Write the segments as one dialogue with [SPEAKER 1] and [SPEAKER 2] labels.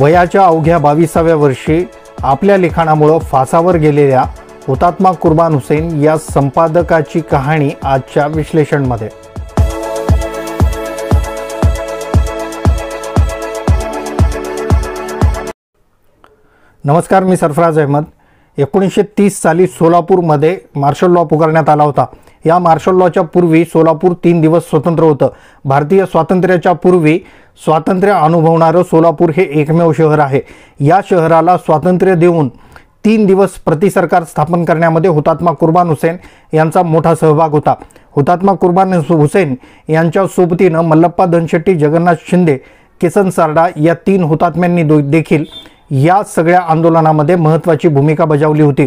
[SPEAKER 1] वयाच्या अवघ्या बावीसाव्या वर्षी आपल्या लिखाणामुळं फासावर गेलेल्या हुतात्मा कुर्बान हुसेन या संपादकाची कहाणी आजच्या विश्लेषणमध्ये नमस्कार मी सरफराज अहमद एकोणीसशे तीस साली सोलापूरमध्ये मार्शल लॉ पुकारण्यात आला होता या मार्शल लॉच्या पूर्वी सोलापूर तीन दिवस स्वतंत्र होतं भारतीय स्वातंत्र्याच्या पूर्वी स्वातंत्र्य अनुभवणारं सोलापूर हे एकमेव शहर आहे या शहराला स्वातंत्र्य देऊन तीन दिवस प्रतिसरकार स्थापन करण्यामध्ये हुतात्मा कुर्बान हुसेन यांचा मोठा सहभाग होता हुतात्मा कुर्बान हुसेन यांच्या सोबतीनं मल्लप्पा धनशेट्टी जगन्नाथ शिंदे किसन सारडा या तीन हुतात्म्यांनी देखील या सगळ्या आंदोलनामध्ये महत्त्वाची भूमिका बजावली होती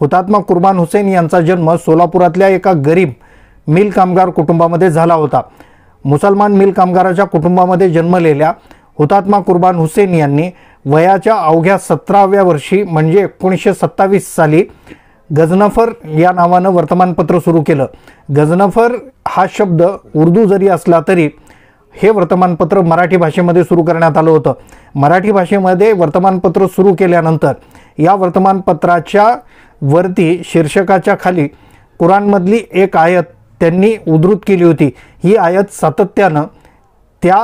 [SPEAKER 1] हुतात्मा कुर्बान हुसेन यांचा जन्म सोलापुरातल्या एका गरीब मिल कामगार कुटुंबामध्ये झाला होता मुसलमान मिल कामगाराच्या कुटुंबामध्ये जन्मलेल्या हुतात्मा कुर्बान हुसेन यांनी वयाच्या अवघ्या सतराव्या वर्षी म्हणजे एकोणीसशे सत्तावीस साली गजनफर या नावानं वर्तमानपत्र सुरू केलं गजनफर हा शब्द उर्दू जरी असला तरी हे वर्तमानपत्र मराठी भाषेमध्ये सुरू करण्यात आलं होतं मराठी भाषेमध्ये वर्तमानपत्र सुरू केल्यानंतर या वर्तमानपत्राच्या वरती शीर्षकाच्या खाली कुराणमधली एक आयत त्यांनी उद्धृत केली होती ही आयत सातत्यानं त्या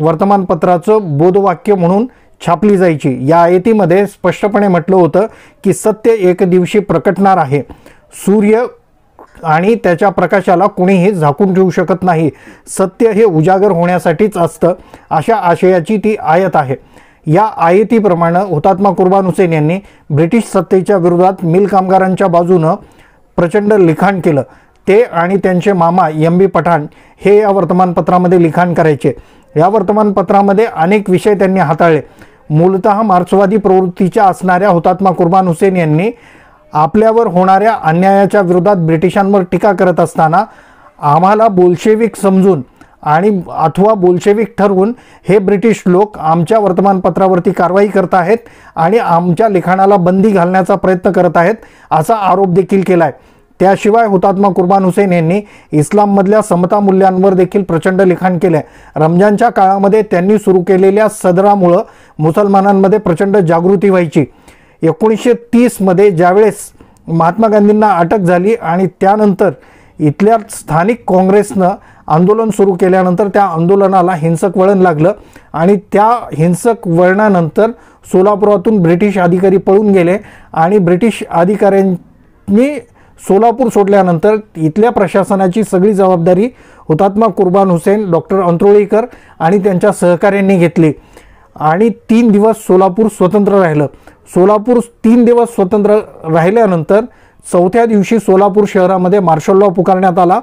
[SPEAKER 1] वर्तमानपत्राचं बोधवाक्य म्हणून छापली जायची या आयतीमध्ये स्पष्टपणे म्हटलं होतं की सत्य एक दिवशी प्रकटणार आहे सूर्य आणि त्याच्या प्रकाशाला कुणीही झाकून ठेवू शकत नाही सत्य हे उजागर होण्यासाठीच असतं अशा आशयाची ती आयत आहे या आयतीप्रमाणे हुतात्मा कुर्बान हुसेन यांनी ब्रिटिश सत्तेच्या विरोधात मिल कामगारांच्या बाजूनं प्रचंड लिखाण केलं ते आणि त्यांचे मामा एम बी पठाण हे या वर्तमानपत्रामध्ये लिखाण करायचे या वर्तमानपत्रामध्ये अनेक विषय त्यांनी हाताळले मूलत मार्क्सवादी प्रवृत्तीच्या असणाऱ्या हुतात्मा कुर्बान हुसेन यांनी आपल्यावर होणाऱ्या अन्यायाच्या विरोधात ब्रिटिशांवर टीका करत असताना आम्हाला बोलशेविक समजून आणि अथवा बोलशेविक ठरवून हे ब्रिटिश लोक आमच्या वर्तमानपत्रावरती कारवाई करत आहेत आणि आमच्या लिखाणाला बंदी घालण्याचा प्रयत्न करत आहेत असा आरोप देखील केला आहे त्याशिवाय हुतात्मा कुर्बान हुसेन यांनी इस्लाममधल्या समता मूल्यांवर देखील प्रचंड लिखाण केलं आहे रमजानच्या काळामध्ये त्यांनी सुरू केलेल्या सदरामुळं मुसलमानांमध्ये प्रचंड जागृती व्हायची एकोणीसशे तीसमध्ये ज्यावेळेस महात्मा गांधींना अटक झाली आणि त्यानंतर इथल्या स्थानिक काँग्रेसनं आंदोलन सुरू केल्यानंतर त्या आंदोलनाला हिंसक वळण लागलं आणि त्या हिंसक वळणानंतर सोलापुरातून ब्रिटिश अधिकारी पळून गेले आणि ब्रिटिश अधिकाऱ्यांनी सोलापूर सोडल्यानंतर इथल्या प्रशासनाची सगळी जबाबदारी हुतात्मा कुर्बान हुसेन डॉक्टर अंत्रोळीकर आणि त्यांच्या सहकाऱ्यांनी घेतली आणि तीन दिवस सोलापूर स्वतंत्र राहिलं सोलापूर तीन दिवस स्वतंत्र राहिल्यानंतर चौथ्या दिवशी सोलापूर शहरामध्ये मार्शल लॉ पुकारण्यात आला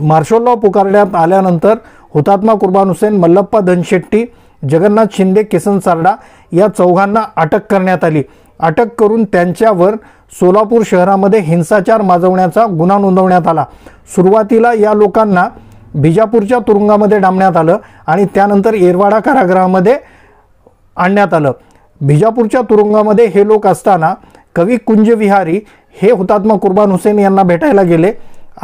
[SPEAKER 1] मार्शल लॉ पुकारण्यात आल्यानंतर हुतात्मा कुर्बान हुसेन मल्लप्पा धनशेट्टी जगन्नाथ शिंदे किसन सारडा या चौघांना अटक करण्यात आली अटक करून त्यांच्यावर सोलापूर शहरामध्ये हिंसाचार माजवण्याचा गुन्हा नोंदवण्यात आला सुरुवातीला या लोकांना बिजापूरच्या तुरुंगामध्ये डांबण्यात आलं आणि त्यानंतर येरवाडा कारागृहामध्ये आणण्यात आलं बिजापूरच्या तुरुंगामध्ये हे लोक असताना कवी कुंजविहारी हे हुतात्मा कुर्बान हुसेन यांना भेटायला गेले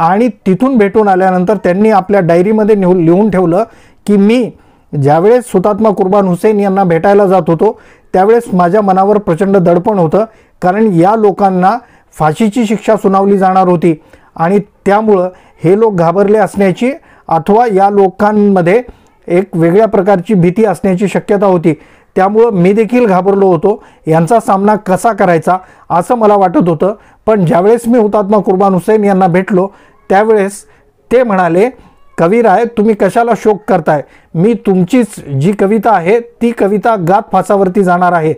[SPEAKER 1] आणि तिथून भेटून आल्यानंतर त्यांनी आपल्या डायरीमध्ये लिहू लिहून ठेवलं की मी ज्यावेळेस हुतात्मा कुर्बान हुसेन यांना भेटायला जात होतो त्यावेळेस माझ्या मनावर प्रचंड दडपण होतं कारण या लोकांना फाशीची शिक्षा सुनावली जाणार होती आणि त्यामुळं हे लोक घाबरले असण्याची अथवा या लोकांमध्ये एक वेगळ्या प्रकारची भीती असण्याची शक्यता होती त्यामुळं मी देखील घाबरलो होतो यांचा सामना कसा करायचा असं मला वाटत होतं पण ज्यावेळेस मी हुतात्मा कुर्बान हुसेन यांना भेटलो त्यावेळेस ते म्हणाले कवीराय तुम्ही कशाला शोक करताय मी तुमचीच जी कविता आहे ती कविता गात फासावरती जाणार आहे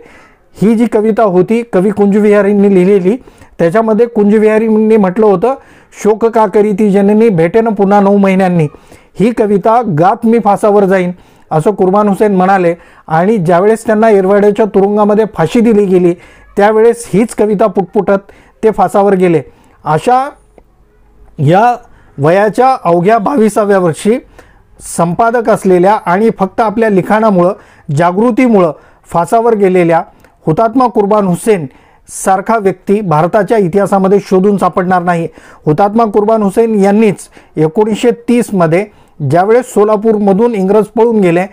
[SPEAKER 1] ही जी कविता होती कवी कुंजविहारींनी लिहिलेली त्याच्यामध्ये कुंजविहारींनी म्हटलं होतं शोक का करी ती जननी भेटेन पुन्हा नऊ महिन्यांनी ही कविता गात मी फासावर जाईन असं कुर्बान हुसेन म्हणाले आणि ज्यावेळेस त्यांना येरवाड्याच्या तुरुंगामध्ये फाशी दिली गेली त्यावेळेस हीच कविता पुटपुटत ते फासावर गेले अशा या वयाच्या अवघ्या बावीसाव्या वर्षी संपादक असलेल्या आणि फक्त आपल्या लिखाणामुळं जागृतीमुळं फासावर गेलेल्या हुतात्मा कुर्बान हुसेन सारखा व्यक्ती भारताच्या इतिहासामध्ये शोधून सापडणार नाही हुतात्मा कुर्बान हुसेन यांनीच एकोणीसशे तीसमध्ये ज्यावेळेस सोलापूरमधून इंग्रज पळून गेले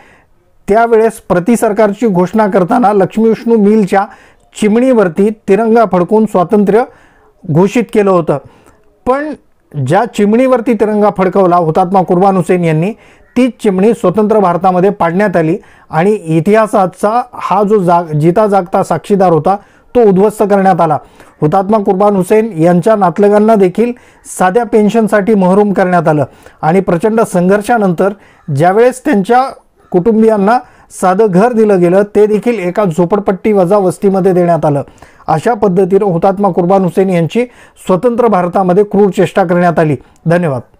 [SPEAKER 1] त्यावेळेस प्रति सरकारची घोषणा करताना लक्ष्मीविष्णू मिलच्या चिमणीवरती तिरंगा फडकून स्वातंत्र्य घोषित केलं होतं पण ज्या चिमणीवरती तिरंगा फडकवला हुतात्मा कुर्बान हुसेन यांनी तीच चिमणी स्वतंत्र भारतामध्ये पाडण्यात आली आणि इतिहासाचा हा जो जाग जिता जागता साक्षीदार होता तो उद्ध्वस्त करण्यात आला हुतात्मा कुर्बान हुसेन यांच्या नातलगांना देखील साध्या पेन्शनसाठी महरूम करण्यात आलं आणि प्रचंड संघर्षानंतर ज्यावेळेस त्यांच्या कुटुंबियांना साधं घर दिलं गेलं ते देखील एका झोपडपट्टी वजा वस्तीमध्ये देण्यात आलं अशा पद्धतीनं हुतात्मा कुर्बान हुसेन यांची स्वतंत्र भारतामध्ये क्रूर चेष्टा करण्यात आली धन्यवाद